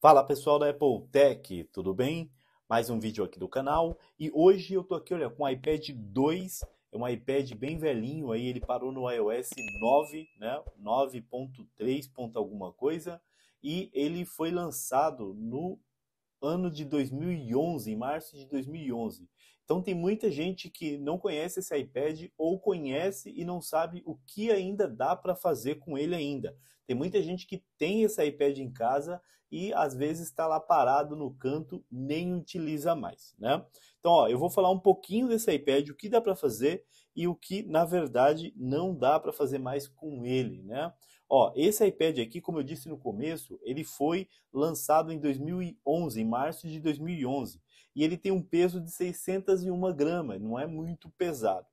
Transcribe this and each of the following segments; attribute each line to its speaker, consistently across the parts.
Speaker 1: Fala pessoal da Apple Tech, tudo bem? Mais um vídeo aqui do canal e hoje eu tô aqui, olha, com o iPad 2, é um iPad bem velhinho aí, ele parou no iOS 9, né? 9.3 ponto alguma coisa e ele foi lançado no ano de 2011, em março de 2011. Então tem muita gente que não conhece esse iPad ou conhece e não sabe o que ainda dá para fazer com ele ainda. Tem muita gente que tem esse iPad em casa e às vezes está lá parado no canto, nem utiliza mais, né? Então, ó, eu vou falar um pouquinho desse iPad, o que dá para fazer e o que na verdade não dá para fazer mais com ele, né? Ó, esse iPad aqui, como eu disse no começo, ele foi lançado em 2011, em março de 2011, e ele tem um peso de 601 gramas, não é muito pesado.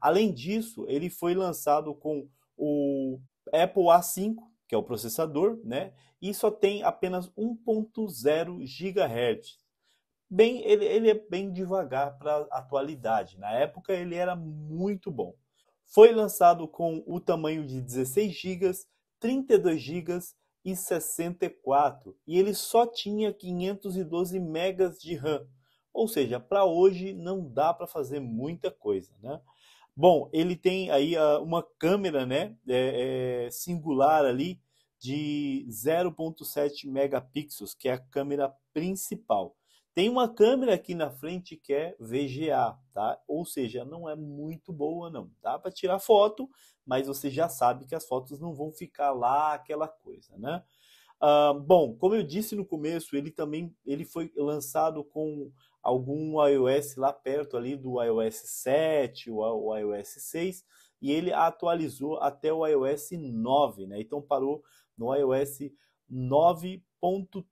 Speaker 1: Além disso, ele foi lançado com o Apple A5, que é o processador, né? E só tem apenas 1.0 GHz. Bem, ele, ele é bem devagar para a atualidade. Na época ele era muito bom. Foi lançado com o tamanho de 16 GB 32 GB e 64 e ele só tinha 512 megas de RAM. Ou seja, para hoje não dá para fazer muita coisa, né? Bom, ele tem aí ah, uma câmera, né, é, é, singular ali de 0.7 megapixels, que é a câmera principal. Tem uma câmera aqui na frente que é VGA, tá? Ou seja, não é muito boa não. Dá para tirar foto, mas você já sabe que as fotos não vão ficar lá aquela coisa, né? Ah, bom, como eu disse no começo, ele também ele foi lançado com algum iOS lá perto ali do iOS 7, o iOS 6, e ele atualizou até o iOS 9, né? Então parou no iOS 9 9.3 ponto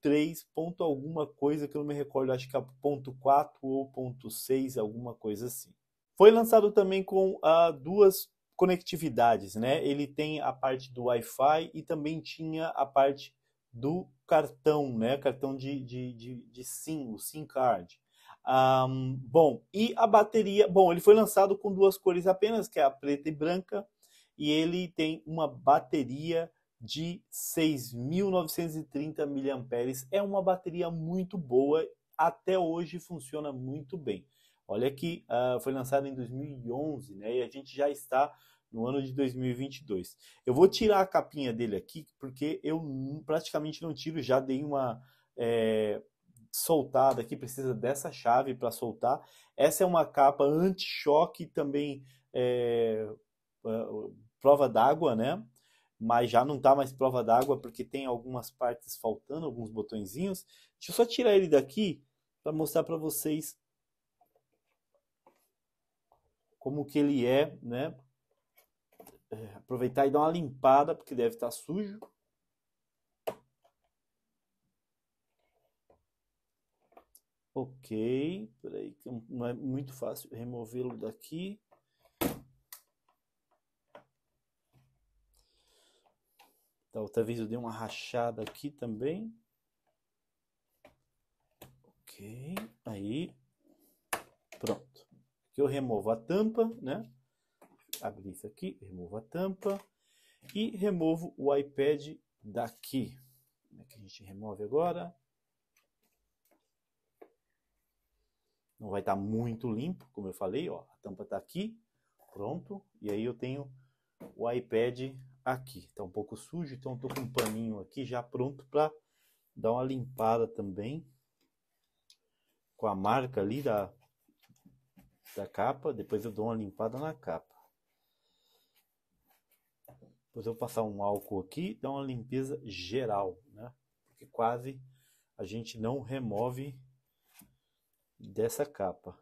Speaker 1: ponto alguma coisa que eu não me recordo, acho que é ponto 4 ou ponto 6, alguma coisa assim. Foi lançado também com ah, duas conectividades, né? Ele tem a parte do Wi-Fi e também tinha a parte do cartão, né? Cartão de, de, de, de SIM, o SIM card. Um, bom, e a bateria. Bom, ele foi lançado com duas cores apenas, que é a preta e branca, e ele tem uma bateria de 6.930 mAh. É uma bateria muito boa, até hoje funciona muito bem. Olha que uh, foi lançado em 2011, né? E a gente já está no ano de 2022. Eu vou tirar a capinha dele aqui, porque eu praticamente não tiro, já dei uma é, soltada aqui, precisa dessa chave para soltar. Essa é uma capa anti-choque também, é, ah, prova d'água, né? mas já não está mais prova d'água porque tem algumas partes faltando, alguns botõezinhos. Deixa eu só tirar ele daqui para mostrar para vocês como que ele é, né? É, aproveitar e dar uma limpada porque deve estar tá sujo. Ok, peraí, não é muito fácil removê-lo daqui. Então, tá, talvez eu dei uma rachada aqui também. Ok, aí pronto. Aqui eu removo a tampa, né? Abri isso aqui, removo a tampa e removo o iPad daqui. Como é que a gente remove agora? Não vai estar tá muito limpo, como eu falei, ó, a tampa está aqui, pronto. E aí eu tenho o iPad aqui. Está um pouco sujo, então estou com um paninho aqui já pronto para dar uma limpada também. Com a marca ali da, da capa, depois eu dou uma limpada na capa. Depois eu vou passar um álcool aqui, dar uma limpeza geral, né? Porque quase a gente não remove dessa capa.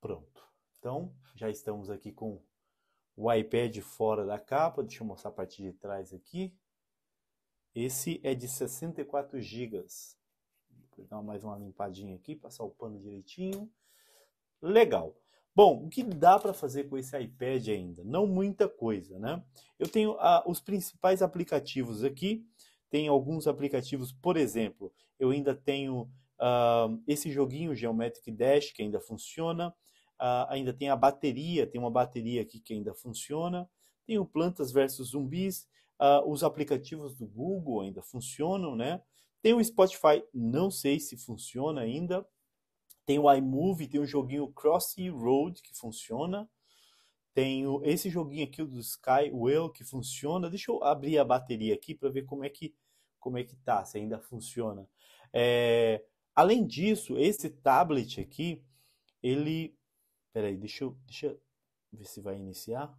Speaker 1: Pronto. Então, já estamos aqui com o iPad fora da capa, deixa eu mostrar a parte de trás aqui. Esse é de 64 GB. Vou dar mais uma limpadinha aqui, passar o pano direitinho. Legal. Bom, o que dá para fazer com esse iPad ainda? Não muita coisa, né? Eu tenho ah, os principais aplicativos aqui. Tem alguns aplicativos, por exemplo, eu ainda tenho ah, esse joguinho Geometric Dash que ainda funciona. Uh, ainda tem a bateria, tem uma bateria aqui que ainda funciona. Tem o Plantas versus Zumbis, uh, os aplicativos do Google ainda funcionam, né? Tem o Spotify, não sei se funciona ainda. Tem o iMovie, tem o joguinho Crossy Road que funciona. Tem o, esse joguinho aqui do Sky Well que funciona. Deixa eu abrir a bateria aqui para ver como é que como é que tá, se ainda funciona. É, além disso, esse tablet aqui, ele Peraí, deixa eu, deixa eu ver se vai iniciar.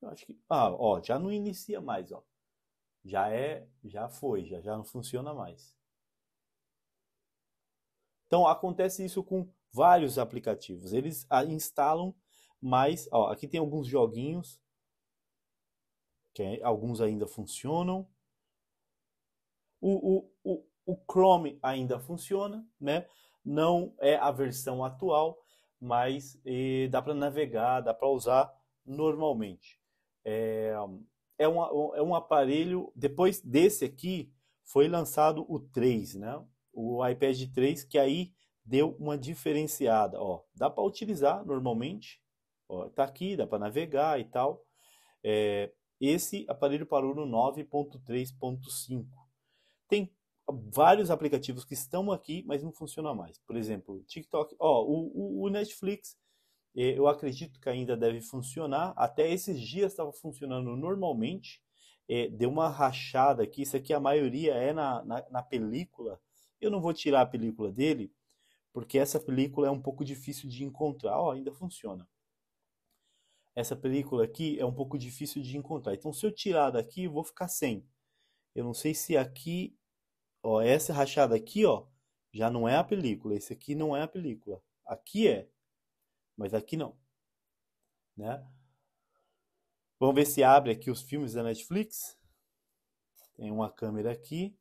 Speaker 1: Eu acho que. Ah, ó, já não inicia mais, ó. Já é. Já foi, já, já não funciona mais. Então acontece isso com vários aplicativos. Eles ah, instalam mais. Ó, aqui tem alguns joguinhos. Que é, alguns ainda funcionam. O, o, o, o Chrome ainda funciona, né? Não é a versão atual, mas e, dá para navegar, dá para usar normalmente. É, é, é um aparelho, depois desse aqui, foi lançado o 3, né? O iPad 3, que aí deu uma diferenciada, ó. Dá para utilizar normalmente, ó, tá aqui, dá para navegar e tal. É, esse aparelho parou no 9.3.5. Tem vários aplicativos que estão aqui, mas não funcionam mais. Por exemplo, TikTok. Ó, o, o, o, Netflix, eh, eu acredito que ainda deve funcionar. Até esses dias estava funcionando normalmente. É, deu uma rachada aqui. Isso aqui a maioria é na, na, na, película. Eu não vou tirar a película dele, porque essa película é um pouco difícil de encontrar. Ó, ainda funciona. Essa película aqui é um pouco difícil de encontrar. Então, se eu tirar daqui, eu vou ficar sem. Eu não sei se aqui Ó, essa rachada aqui, ó, já não é a película. Esse aqui não é a película. Aqui é, mas aqui não. Né? Vamos ver se abre aqui os filmes da Netflix. Tem uma câmera aqui.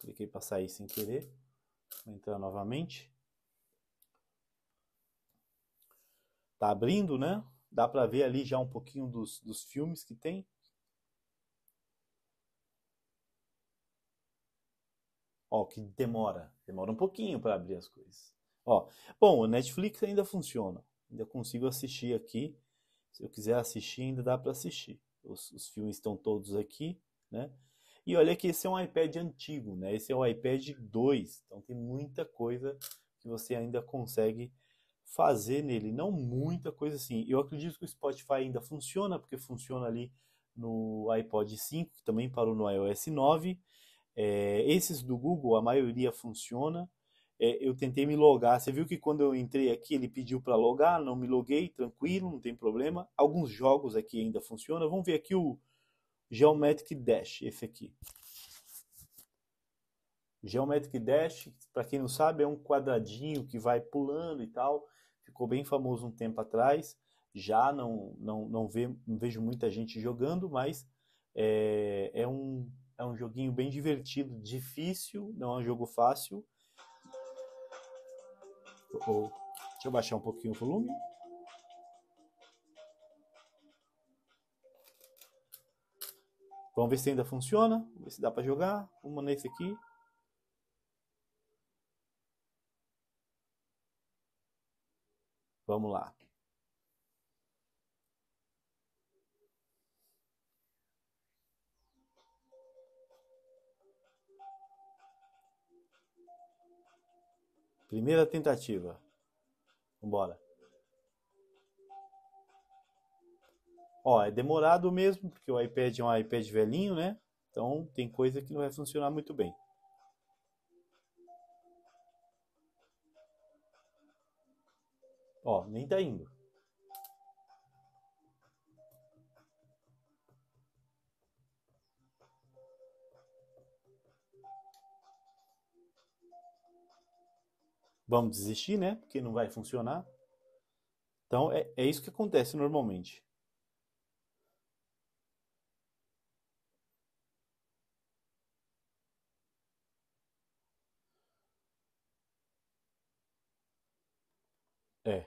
Speaker 1: Cliquei para sair sem querer. Vou entrar novamente. Tá abrindo, né? Dá para ver ali já um pouquinho dos, dos filmes que tem. Ó, que demora. Demora um pouquinho para abrir as coisas. Ó, bom, o Netflix ainda funciona. Ainda consigo assistir aqui. Se eu quiser assistir, ainda dá para assistir. Os, os, filmes estão todos aqui, né? E olha que esse é um iPad antigo, né? Esse é o iPad 2. Então tem muita coisa que você ainda consegue fazer nele. Não muita coisa assim. Eu acredito que o Spotify ainda funciona, porque funciona ali no iPod 5, que também parou no iOS 9. É, esses do Google, a maioria funciona. É, eu tentei me logar. Você viu que quando eu entrei aqui, ele pediu para logar, não me loguei, tranquilo, não tem problema. Alguns jogos aqui ainda funcionam. Vamos ver aqui o Geometric Dash, esse aqui. Geometric Dash, para quem não sabe, é um quadradinho que vai pulando e tal. Ficou bem famoso um tempo atrás. Já não, não, não, ve, não vejo muita gente jogando, mas é, é um é um joguinho bem divertido, difícil, não é um jogo fácil. Oh, deixa eu baixar um pouquinho o volume. Vamos ver se ainda funciona, Vamos ver se dá para jogar. Vamos nesse aqui. Vamos lá. Primeira tentativa. Vambora. Ó, é demorado mesmo, porque o iPad é um iPad velhinho, né? Então tem coisa que não vai funcionar muito bem. Ó, nem tá indo. vamos desistir, né? Porque não vai funcionar. Então é, é isso que acontece normalmente. É.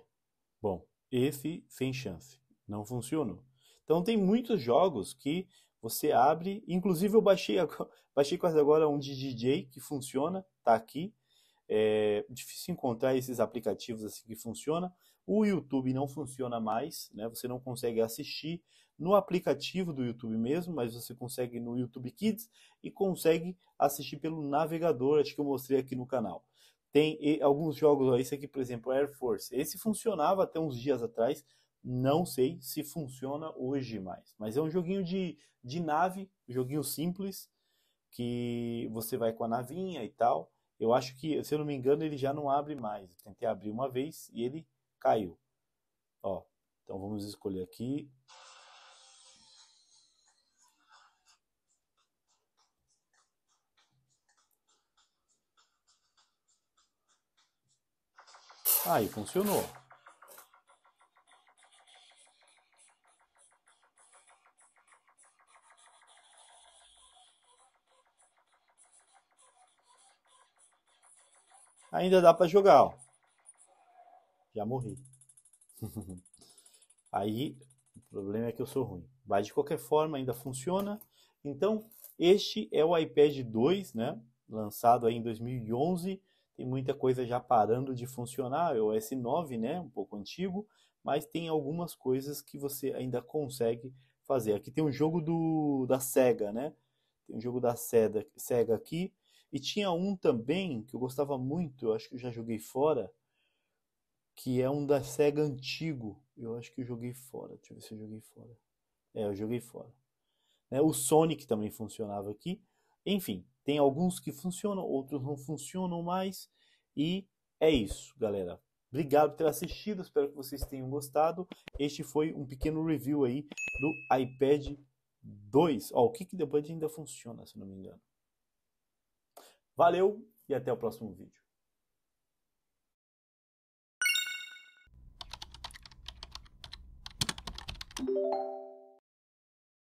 Speaker 1: Bom, esse sem chance. Não funcionou. Então tem muitos jogos que você abre. Inclusive eu baixei, baixei quase agora um de DJ que funciona, tá aqui. É difícil encontrar esses aplicativos assim que funciona. O YouTube não funciona mais, né? Você não consegue assistir no aplicativo do YouTube mesmo, mas você consegue no YouTube Kids e consegue assistir pelo navegador, acho que eu mostrei aqui no canal. Tem alguns jogos, esse aqui, por exemplo, Air Force. Esse funcionava até uns dias atrás, não sei se funciona hoje mais. Mas é um joguinho de, de nave, joguinho simples, que você vai com a navinha e tal. Eu acho que, se eu não me engano, ele já não abre mais. Eu tentei abrir uma vez e ele caiu. Ó, então vamos escolher aqui. Aí, funcionou. Ainda dá para jogar, ó. Já morri. Aí, o problema é que eu sou ruim. Mas de qualquer forma, ainda funciona. Então, este é o iPad 2, né? Lançado aí em 2011. Tem muita coisa já parando de funcionar. É o S9, né? Um pouco antigo. Mas tem algumas coisas que você ainda consegue fazer. Aqui tem um jogo do, da SEGA, né? Tem um jogo da SEGA aqui e tinha um também que eu gostava muito, eu acho que eu já joguei fora, que é um da SEGA antigo. Eu acho que eu joguei fora. Deixa eu ver se eu joguei fora. É, eu joguei fora. Né? O Sonic também funcionava aqui. Enfim, tem alguns que funcionam, outros não funcionam mais. E é isso, galera. Obrigado por ter assistido, espero que vocês tenham gostado. Este foi um pequeno review aí do iPad 2. Ó, o que, que depois ainda funciona, se não me engano. Valeu e até o próximo vídeo. you